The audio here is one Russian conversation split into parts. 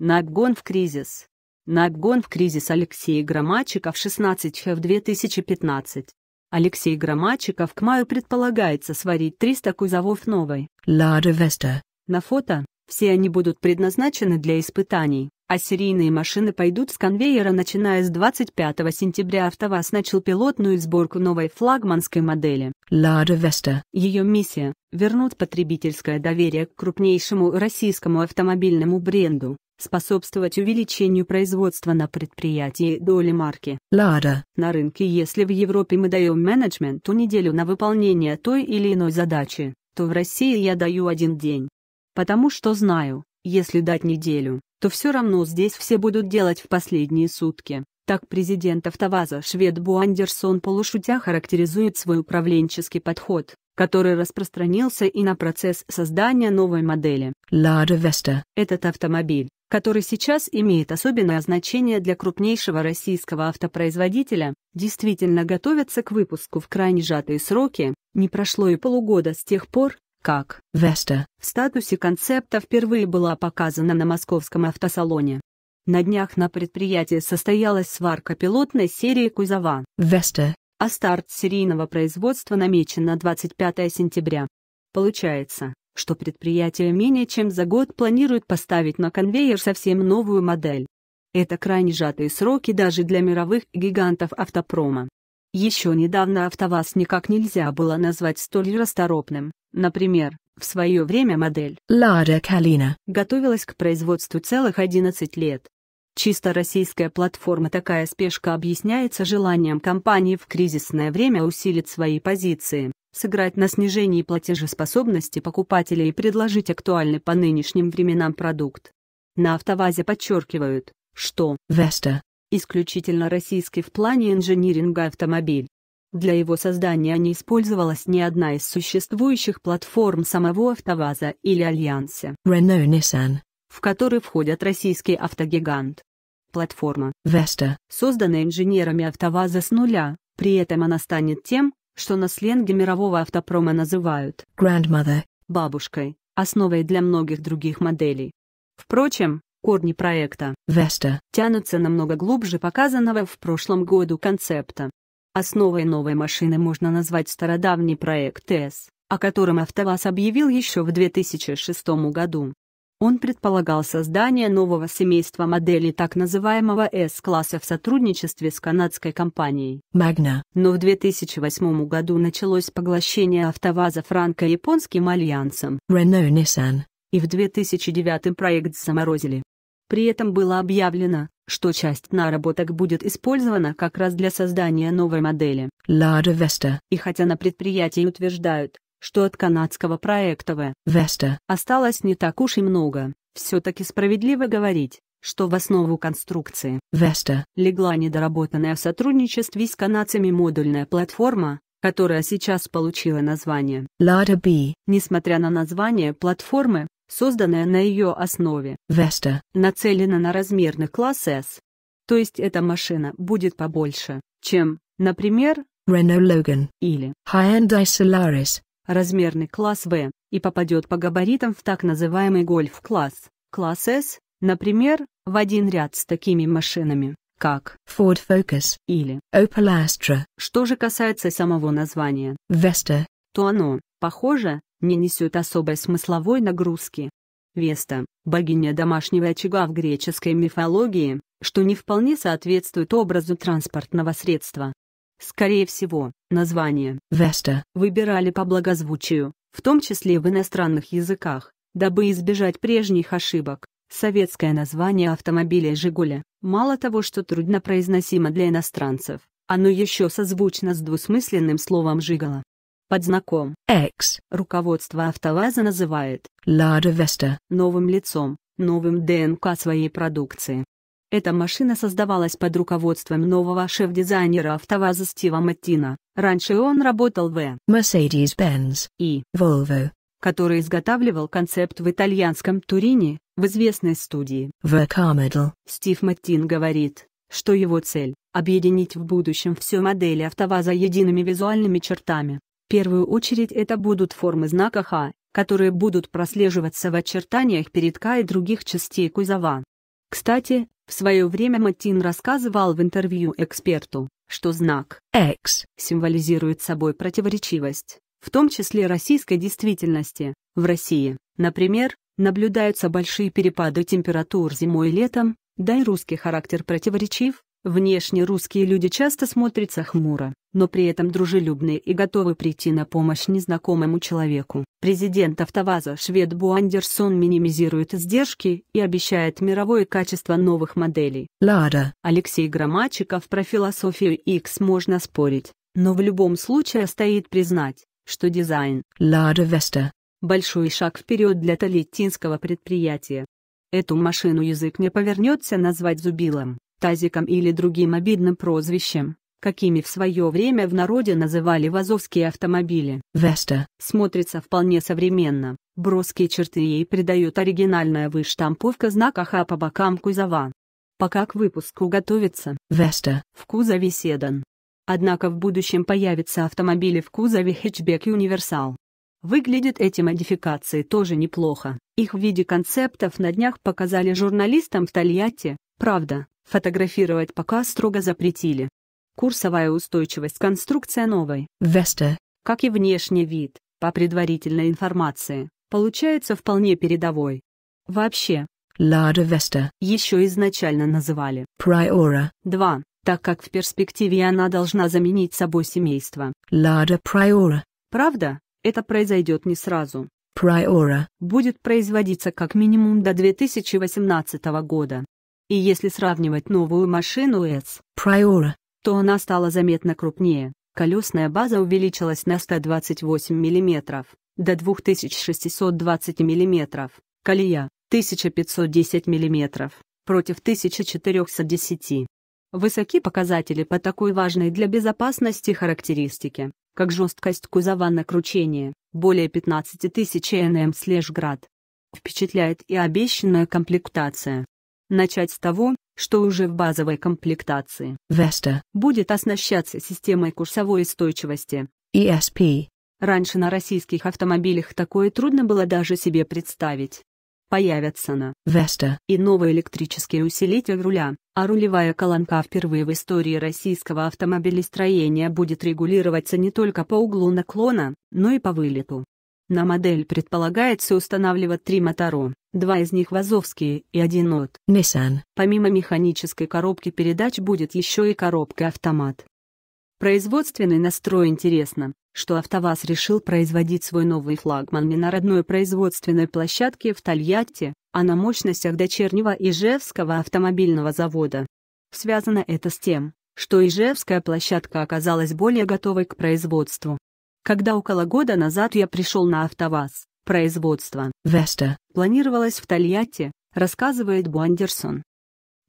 Нагон в кризис. Нагон в кризис Алексей Громачиков 16 в 2015. Алексей Громачиков к маю предполагается сварить 300 кузовов новой. Лада Веста. На фото все они будут предназначены для испытаний, а серийные машины пойдут с конвейера начиная с 25 сентября АвтоВАЗ начал пилотную сборку новой флагманской модели. Лада Веста. Ее миссия – вернуть потребительское доверие к крупнейшему российскому автомобильному бренду способствовать увеличению производства на предприятии доли марки Lada. на рынке. Если в Европе мы даем менеджменту неделю на выполнение той или иной задачи, то в России я даю один день. Потому что знаю, если дать неделю, то все равно здесь все будут делать в последние сутки. Так президент автоваза швед Бу Андерсон полушутя характеризует свой управленческий подход, который распространился и на процесс создания новой модели Lada Vesta. Этот автомобиль, который сейчас имеет особенное значение для крупнейшего российского автопроизводителя, действительно готовятся к выпуску в крайне сжатые сроки, не прошло и полугода с тех пор, как «Веста» в статусе концепта впервые была показана на московском автосалоне. На днях на предприятии состоялась сварка пилотной серии кузова «Веста», а старт серийного производства намечен на 25 сентября. Получается, что предприятие менее чем за год планирует поставить на конвейер совсем новую модель. Это крайне сжатые сроки даже для мировых гигантов автопрома. Еще недавно АвтоВАЗ никак нельзя было назвать столь расторопным. Например, в свое время модель «Лада Калина» готовилась к производству целых 11 лет. Чисто российская платформа такая спешка объясняется желанием компании в кризисное время усилить свои позиции, сыграть на снижении платежеспособности покупателей и предложить актуальный по нынешним временам продукт. На «АвтоВАЗе» подчеркивают, что «Веста» исключительно российский в плане инжиниринга автомобиль. Для его создания не использовалась ни одна из существующих платформ самого АвтоВАЗа или Альянса Renault-Nissan, в который входят российский автогигант. Платформа Vesta, созданная инженерами АвтоВАЗа с нуля, при этом она станет тем, что на сленге мирового автопрома называют grandmother, бабушкой, основой для многих других моделей. Впрочем, корни проекта Vesta тянутся намного глубже показанного в прошлом году концепта. Основой новой машины можно назвать стародавний проект S, о котором АвтоВАЗ объявил еще в 2006 году. Он предполагал создание нового семейства моделей так называемого S-класса в сотрудничестве с канадской компанией Magna. Но в 2008 году началось поглощение АвтоВАЗа франко-японским альянсом Renault-Nissan, и в 2009 проект заморозили. При этом было объявлено, что часть наработок будет использована как раз для создания новой модели Lada Vesta. И хотя на предприятии утверждают, что от канадского проекта в Веста осталось не так уж и много. Все-таки справедливо говорить, что в основу конструкции Веста легла недоработанная в сотрудничестве с канадцами модульная платформа, которая сейчас получила название Lada B. Несмотря на название платформы, созданная на ее основе Vesta, нацелена на размерный класс S. То есть эта машина будет побольше, чем, например, Renault Logan или Hyundai Solaris размерный класс В, и попадет по габаритам в так называемый гольф-класс, класс С, например, в один ряд с такими машинами, как Ford Focus или Opel Astra. Что же касается самого названия Vesta, то оно, похоже, не несет особой смысловой нагрузки. Веста – богиня домашнего очага в греческой мифологии, что не вполне соответствует образу транспортного средства. Скорее всего, название «Веста» выбирали по благозвучию, в том числе в иностранных языках, дабы избежать прежних ошибок. Советское название автомобиля «Жигуля» мало того, что трудно произносимо для иностранцев, оно еще созвучно с двусмысленным словом «жигала». Под знаком X руководство «АвтоВАЗа» называет «Лада Веста» новым лицом, новым ДНК своей продукции. Эта машина создавалась под руководством нового шеф-дизайнера автоваза Стива Маттина. Раньше он работал в Mercedes-Benz и Volvo, который изготавливал концепт в итальянском Турине, в известной студии. Vercamodel. Стив Маттин говорит, что его цель – объединить в будущем все модели автоваза едиными визуальными чертами. В первую очередь это будут формы знака Х, которые будут прослеживаться в очертаниях передка и других частей кузова. Кстати, в свое время Матин рассказывал в интервью эксперту, что знак «X» символизирует собой противоречивость, в том числе российской действительности. В России, например, наблюдаются большие перепады температур зимой и летом, да и русский характер противоречив, Внешне русские люди часто смотрятся хмуро, но при этом дружелюбные и готовы прийти на помощь незнакомому человеку. Президент автоваза швед Бу Андерсон минимизирует издержки и обещает мировое качество новых моделей. Лада. Алексей Громачиков про философию X можно спорить, но в любом случае стоит признать, что дизайн Лада Веста большой шаг вперед для талитинского предприятия. Эту машину язык не повернется назвать зубилом тазиком или другим обидным прозвищем, какими в свое время в народе называли вазовские автомобили. Веста смотрится вполне современно, броские черты ей придают оригинальная выштамповка знака Х по бокам кузова. Пока к выпуску готовится, Веста в кузове седан. Однако в будущем появятся автомобили в кузове хэтчбек и универсал. Выглядят эти модификации тоже неплохо. Их в виде концептов на днях показали журналистам в Тольятти, правда, Фотографировать пока строго запретили. Курсовая устойчивость – конструкция новой. Веста, Как и внешний вид, по предварительной информации, получается вполне передовой. Вообще. Лада Веста. Еще изначально называли. Приора. 2 так как в перспективе она должна заменить собой семейство. Лада Приора. Правда, это произойдет не сразу. Приора будет производиться как минимум до 2018 года. И если сравнивать новую машину S Priora, то она стала заметно крупнее. Колесная база увеличилась на 128 мм, до 2620 мм, колея 1510 мм, против 1410. Высоки показатели по такой важной для безопасности характеристике, как жесткость кузова на кручение, более 15 тысяч нм слежград. Впечатляет и обещанная комплектация. Начать с того, что уже в базовой комплектации Vesta будет оснащаться системой курсовой устойчивости ESP. Раньше на российских автомобилях такое трудно было даже себе представить. Появятся на Vesta и новый электрический усилитель руля, а рулевая колонка впервые в истории российского автомобилестроения будет регулироваться не только по углу наклона, но и по вылету. На модель предполагается устанавливать три мотора, два из них вазовские и один от Nissan. Помимо механической коробки передач будет еще и коробка-автомат. Производственный настрой интересно, что АвтоВАЗ решил производить свой новый флагман не на родной производственной площадке в Тольятти, а на мощностях дочернего Ижевского автомобильного завода. Связано это с тем, что Ижевская площадка оказалась более готовой к производству когда около года назад я пришел на АвтоВАЗ, производство Веста планировалось в Тольятти, рассказывает Буандерсон.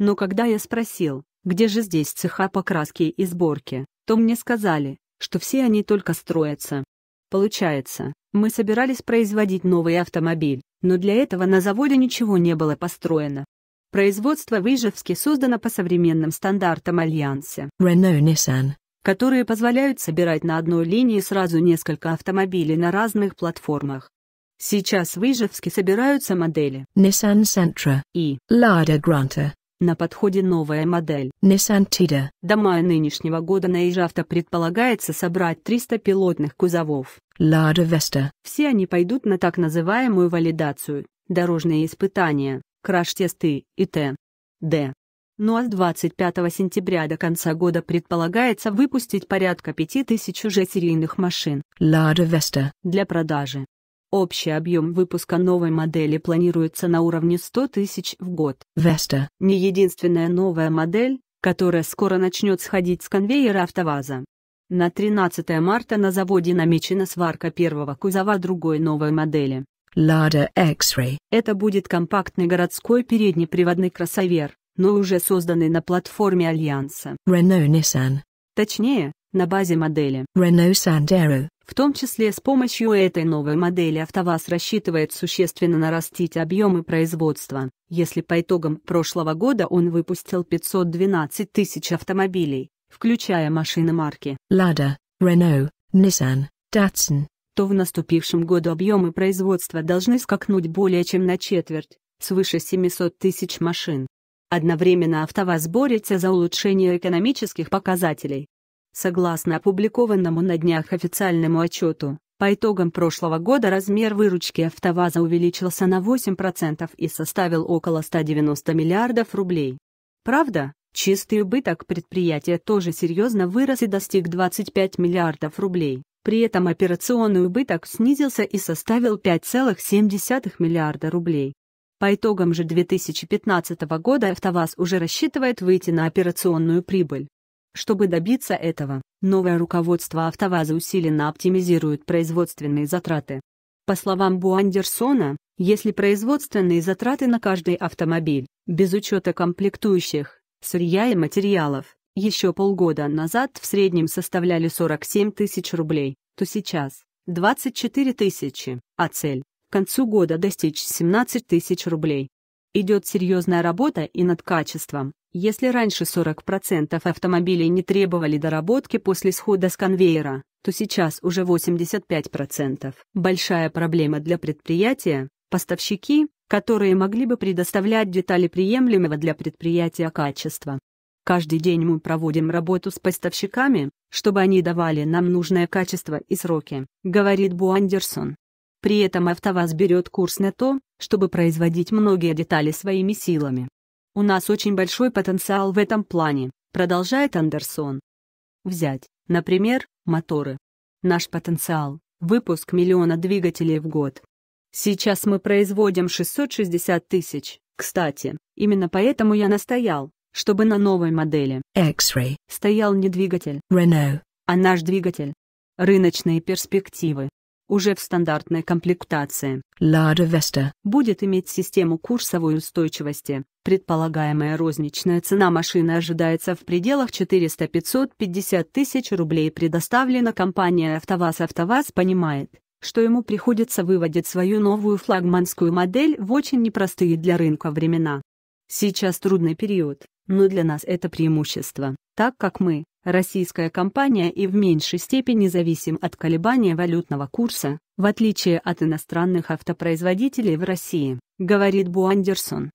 Но когда я спросил, где же здесь цеха покраски и сборки, то мне сказали, что все они только строятся. Получается, мы собирались производить новый автомобиль, но для этого на заводе ничего не было построено. Производство в Ижевске создано по современным стандартам Альянса. Renault Nissan которые позволяют собирать на одной линии сразу несколько автомобилей на разных платформах. Сейчас в Ижевске собираются модели Nissan Sentra и Lada Granta. На подходе новая модель Nissan Tida. До мая нынешнего года на Ижавто предполагается собрать 300 пилотных кузовов Lada Vesta. Все они пойдут на так называемую валидацию, дорожные испытания, краш-тесты и Т. Д ну а с 25 сентября до конца года предполагается выпустить порядка 5000 уже серийных машин Lada Vesta для продажи. Общий объем выпуска новой модели планируется на уровне 100 тысяч в год. Vesta – не единственная новая модель, которая скоро начнет сходить с конвейера АвтоВАЗа. На 13 марта на заводе намечена сварка первого кузова другой новой модели. Lada X-Ray. Это будет компактный городской переднеприводный кроссовер, но уже созданный на платформе Альянса. Renault-Nissan. Точнее, на базе модели Renault Sandero. В том числе с помощью этой новой модели АвтоВАЗ рассчитывает существенно нарастить объемы производства, если по итогам прошлого года он выпустил 512 тысяч автомобилей, включая машины марки Lada, Renault, Nissan, Datsun, то в наступившем году объемы производства должны скакнуть более чем на четверть, свыше 700 тысяч машин. Одновременно АвтоВАЗ борется за улучшение экономических показателей. Согласно опубликованному на днях официальному отчету, по итогам прошлого года размер выручки АвтоВАЗа увеличился на 8% и составил около 190 миллиардов рублей. Правда, чистый убыток предприятия тоже серьезно вырос и достиг 25 миллиардов рублей. При этом операционный убыток снизился и составил 5,7 миллиарда рублей. По итогам же 2015 года «АвтоВАЗ» уже рассчитывает выйти на операционную прибыль. Чтобы добиться этого, новое руководство «АвтоВАЗа» усиленно оптимизирует производственные затраты. По словам Буандерсона, если производственные затраты на каждый автомобиль, без учета комплектующих, сырья и материалов, еще полгода назад в среднем составляли 47 тысяч рублей, то сейчас – 24 тысячи, а цель к концу года достичь 17 тысяч рублей. Идет серьезная работа и над качеством. Если раньше 40% автомобилей не требовали доработки после схода с конвейера, то сейчас уже 85%. Большая проблема для предприятия – поставщики, которые могли бы предоставлять детали приемлемого для предприятия качества. Каждый день мы проводим работу с поставщиками, чтобы они давали нам нужное качество и сроки, говорит Бу Андерсон. При этом АвтоВАЗ берет курс на то, чтобы производить многие детали своими силами. У нас очень большой потенциал в этом плане, продолжает Андерсон. Взять, например, моторы. Наш потенциал – выпуск миллиона двигателей в год. Сейчас мы производим 660 тысяч. Кстати, именно поэтому я настоял, чтобы на новой модели X-Ray стоял не двигатель Renault, а наш двигатель. Рыночные перспективы уже в стандартной комплектации. Lada Vesta будет иметь систему курсовой устойчивости. Предполагаемая розничная цена машины ожидается в пределах 400-550 тысяч рублей. Предоставлена компания «АвтоВАЗ». «АвтоВАЗ» понимает, что ему приходится выводить свою новую флагманскую модель в очень непростые для рынка времена. Сейчас трудный период, но для нас это преимущество, так как мы, Российская компания и в меньшей степени зависим от колебания валютного курса, в отличие от иностранных автопроизводителей в России, говорит Буандерсон.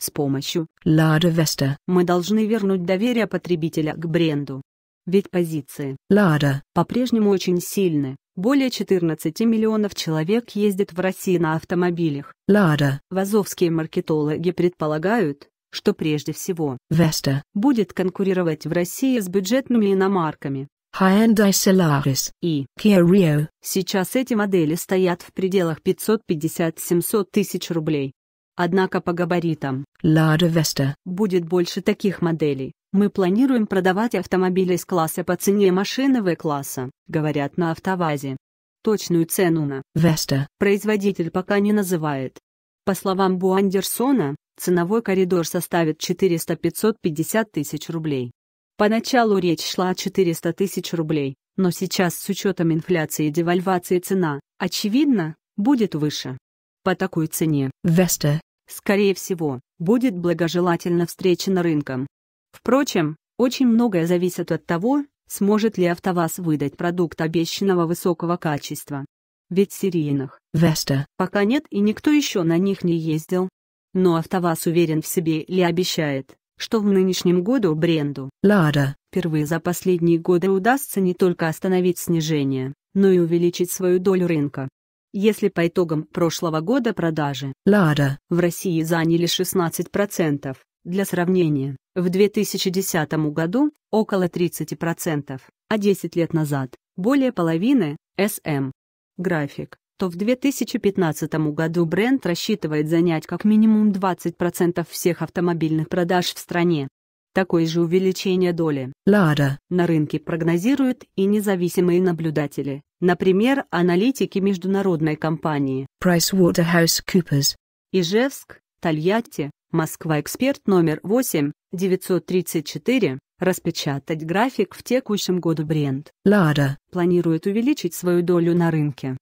С помощью Лада Веста мы должны вернуть доверие потребителя к бренду. Ведь позиции Лада по-прежнему очень сильны. Более 14 миллионов человек ездят в России на автомобилях. Лада. Вазовские маркетологи предполагают, что прежде всего Vesta будет конкурировать в России с бюджетными иномарками. Hyundai Solaris и Kia Rio. Сейчас эти модели стоят в пределах 550-700 тысяч рублей. Однако по габаритам Lada Vesta будет больше таких моделей. Мы планируем продавать автомобили из класса по цене машины В-класса, говорят на автовазе. Точную цену на Vesta производитель пока не называет. По словам Буандерсона. Ценовой коридор составит 400-550 тысяч рублей. Поначалу речь шла о 400 тысяч рублей, но сейчас с учетом инфляции и девальвации цена, очевидно, будет выше. По такой цене Веста, скорее всего, будет благожелательно встречена рынком. Впрочем, очень многое зависит от того, сможет ли АвтоВАЗ выдать продукт обещанного высокого качества. Ведь серийных Веста пока нет и никто еще на них не ездил, но АвтоВАЗ уверен в себе и обещает, что в нынешнем году бренду «Лада» впервые за последние годы удастся не только остановить снижение, но и увеличить свою долю рынка. Если по итогам прошлого года продажи «Лада» в России заняли 16%, для сравнения, в 2010 году – около 30%, а 10 лет назад – более половины – СМ. График то в 2015 году бренд рассчитывает занять как минимум 20% всех автомобильных продаж в стране. Такое же увеличение доли Lada. на рынке прогнозируют и независимые наблюдатели, например, аналитики международной компании PricewaterhouseCoopers. Ижевск, Тольятти, Москва эксперт номер 8, 934, распечатать график в текущем году бренд. Lada планирует увеличить свою долю на рынке.